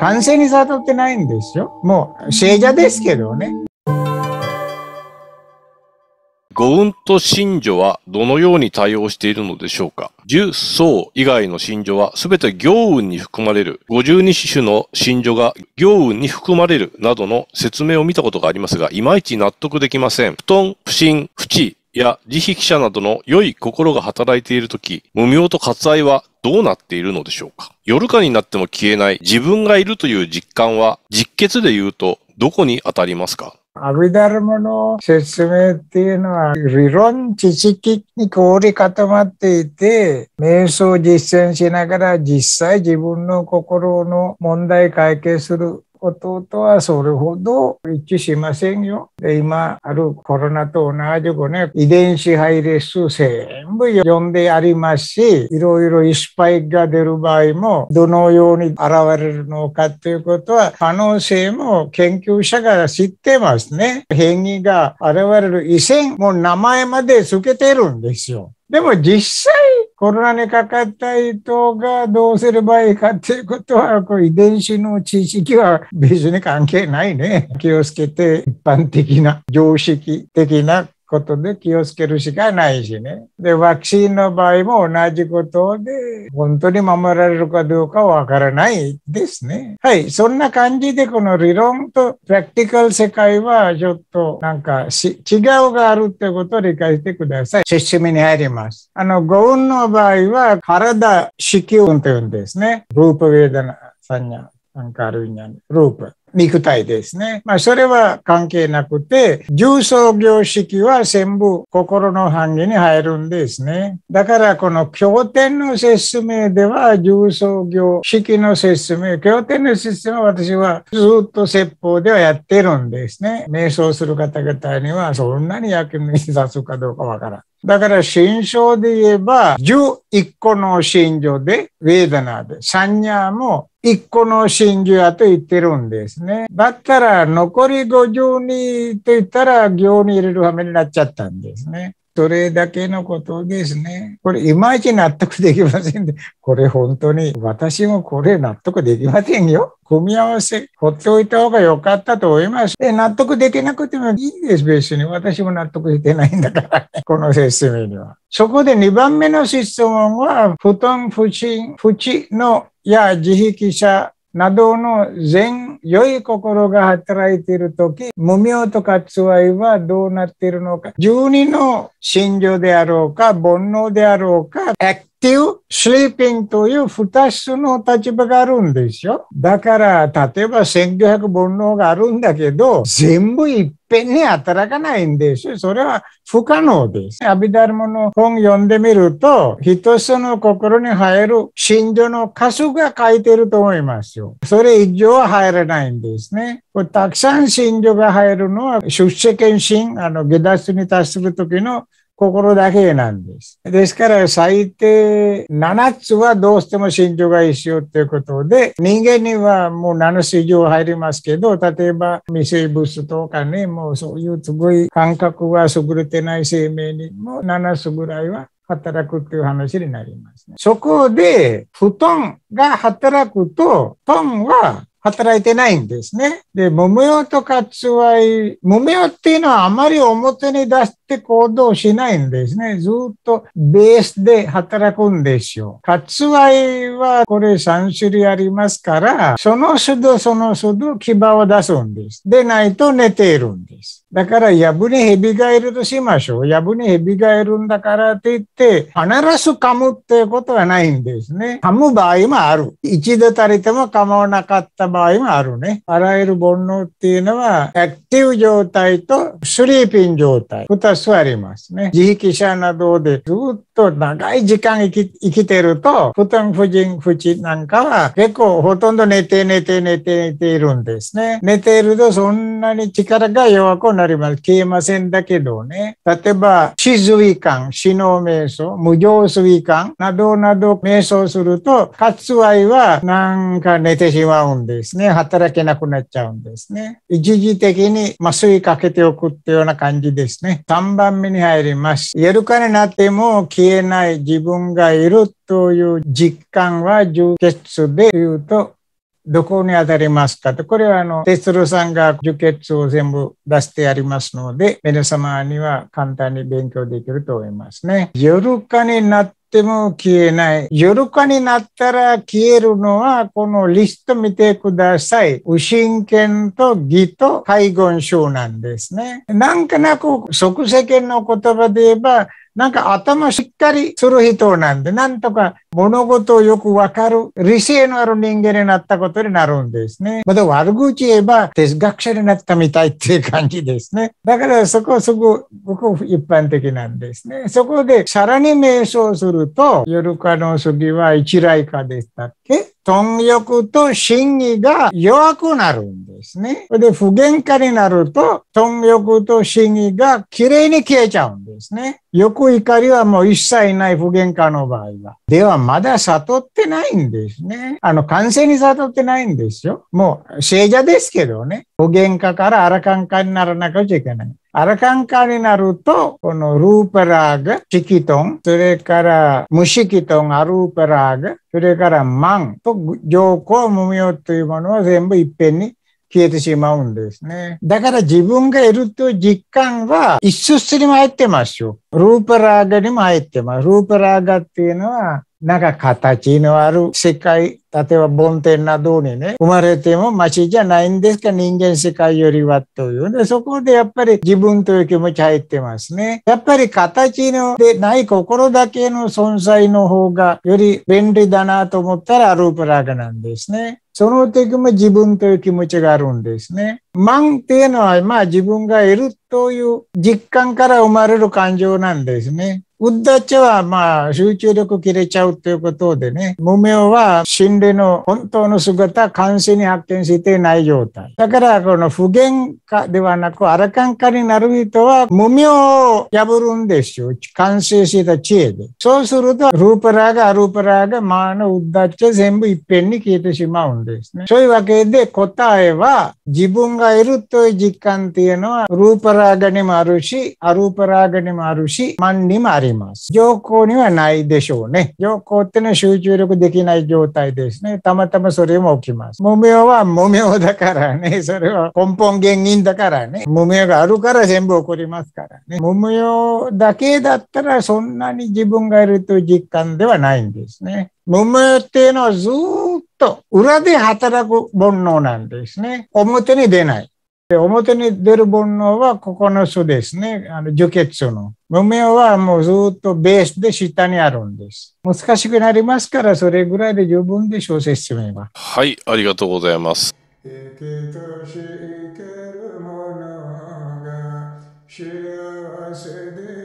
完成に悟ってないんですよ。もう、聖者ですけどね。五運と信女はどのように対応しているのでしょうか十層以外の心女は全て行運に含まれる、五十二種の信女が行運に含まれるなどの説明を見たことがありますが、いまいち納得できません。布団、不信、不知、や自費記者などの良い心が働いているとき、無名と割愛はどうなっているのでしょうか夜間になっても消えない自分がいるという実感は実血で言うとどこに当たりますかアビダルマの説明っていうのは理論知識に凍り固まっていて瞑想を実践しながら実際自分の心の問題解決する弟はそれほど一致しませんよ。で今あるコロナと同じくね、遺伝子配列数全部読んでありますし、いろいろイスパイが出る場合も、どのように現れるのかということは、可能性も研究者が知ってますね。変異が現れる遺伝も名前まで付けてるんですよ。でも実際コロナにかかった人がどうすればいいかっていうことは、こう遺伝子の知識は別に関係ないね。気をつけて一般的な常識的なことで気をつけるしかないしね。で、ワクチンの場合も同じことで、本当に守られるかどうかわからないですね。はい、そんな感じで、この理論とプラクティカル世界は、ちょっとなんか違うがあるってことを理解してください。説明に入ります。あの、五運の場合は、体、子宮運というんですね。ループウェーダナ、サニャ、アンカルーニャ、ループ。肉体ですね。まあ、それは関係なくて、重層業式は全部心の範囲に入るんですね。だから、この経典の説明では、重層業式の説明、経典の説明は私はずっと説法ではやってるんですね。瞑想する方々には、そんなに役に立つかどうかわからん。だから、心象で言えば、11個の心情で、ウェーダナーで、サンニャーも一個の真珠屋と言ってるんですね。だったら残り52と言ったら行に入れるはめになっちゃったんですね。それだけのことですね。これいまいち納得できませんで、これ本当に私もこれ納得できませんよ。組み合わせ、ほっておいた方が良かったと思います。で、納得できなくてもいいんです、別に。私も納得してないんだから、ね、この説明には。そこで2番目の質問は、布団不審、不知のや自費者などの善、良い心が働いているとき、無名とかつわいはどうなっているのか。十二の信条であろうか、煩悩であろうか、っていう、スリーピングという二つの立場があるんですよ。だから、例えば1900煩悩があるんだけど、全部いっぺんに働かないんですよ。それは不可能です。アビダルモの本読んでみると、一つの心に入る心情の箇所が書いてると思いますよ。それ以上は入れないんですね。これたくさん心情が入るのは、出世検診、あの、下脱に達するときの心だけなんです。ですから最低7つはどうしても身長が一緒ということで、人間にはもう7つ以上入りますけど、例えば未成物とかね、もうそういうすごい感覚は優れてない生命にも7つぐらいは働くっていう話になりますね。そこで、布団が働くと、布団は働いてないんですね。で、桃代とい、もめ代っていうのはあまり表に出して行動しないんですね。ずっとベースで働くんですよ。割愛はこれ3種類ありますから、その都度その都度牙を出すんです。でないと寝ているんです。だから、やぶに蛇がいるとしましょう。やぶに蛇がいるんだからって言って、必ず噛むっていうことはないんですね。噛む場合もある。一度たりても構わなかった場合もあるね。あらゆる煩悩っていうのは、アクティブ状態とスリーピン状態、二つありますね。自費記者などでずっと長い時間生き生きてると、布団婦人、婦人なんかは結構ほとんど寝て寝て寝て寝ているんですね。寝ているとそんなに力が弱くなります。消えませんだけどね。例えば、死髄感、死の瞑想、無常水感などなど瞑想すると、割愛はなんか寝てしまうんですね。働けなくなっちゃうんですね。一時的に麻酔かけておくっていうような感じですね。3番目に入ります。夜からなっても消ええない自分がいるという実感は充血で言うと、どこに当たりますかと。これはあの、哲郎さんが受血を全部出してやりますので、皆様には簡単に勉強できると思いますね。夜化になっても消えない。夜化になったら消えるのは、このリスト見てください。右心犬と義と解言症なんですね。なんかなく即世間の言葉で言えば、なんか頭しっかりする人なんで、なんとか物事をよくわかる、理性のある人間になったことになるんですね。また悪口言えば哲学者になったみたいっていう感じですね。だからそこすごく一般的なんですね。そこでさらに瞑想すると、夜かの次は一来かでしたっけ貪欲と真偽が弱くなるんです。ですね。で、不原化になると、貪欲と死にが綺麗に消えちゃうんですね。欲怒りはもう一切ない不原化の場合は。では、まだ悟ってないんですね。あの、完成に悟ってないんですよ。もう、聖者ですけどね。不喧化からアラカンカにならなくちゃいけない。アラカンカになると、このルーペラーが、チキトン、それから無シキトン、アルーペラーが、それからマンと上皇無明というものは全部いっぺんに消えてしまうんですね。だから自分がいるという実感は一出にも入ってますよ。ループラーガにも入ってます。ループラーガっていうのはなんか形のある世界、例えば梵天などにね、生まれても町じゃないんですか、人間世界よりはというね、そこでやっぱり自分という気持ち入ってますね。やっぱり形のでない心だけの存在の方がより便利だなと思ったらアループラグなんですね。その時も自分という気持ちがあるんですね。満っていうのは、まあ自分がいるという実感から生まれる感情なんですね。ウッダチャはまあ集中力切れちゃうということでね、無名は心理の本当の姿、完成に発見していない状態。だからこの不言化ではなく、アラカン化になる人は無名を破るんですよ。完成した知恵で。そうすると、ルーパラがアルパラがマーのウッダチャ全部一遍に消えてしまうんですね。そういうわけで答えは自分がいるという実感っていうのは、ルーパラーガにもあるし、アルパラーガにもあるし、マンにもありいます。上皇にはないでしょうね。上皇っていうのは集中力できない状態ですね。たまたまそれも起きます。無名は無名だからね。それは根本原因だからね。無名があるから全部起こりますからね。無名だけだったらそんなに自分がいるという実感ではないんですね。無名っていうのはずっと裏で働く煩悩なんですね。表に出ない。で表に出る煩悩はここの書ですね。あの、受血の。無名はもうずっとベースで下にあるんです。難しくなりますから、それぐらいで十分で小説してみれば。はい、ありがとうございます。生きとし生けるものが幸せで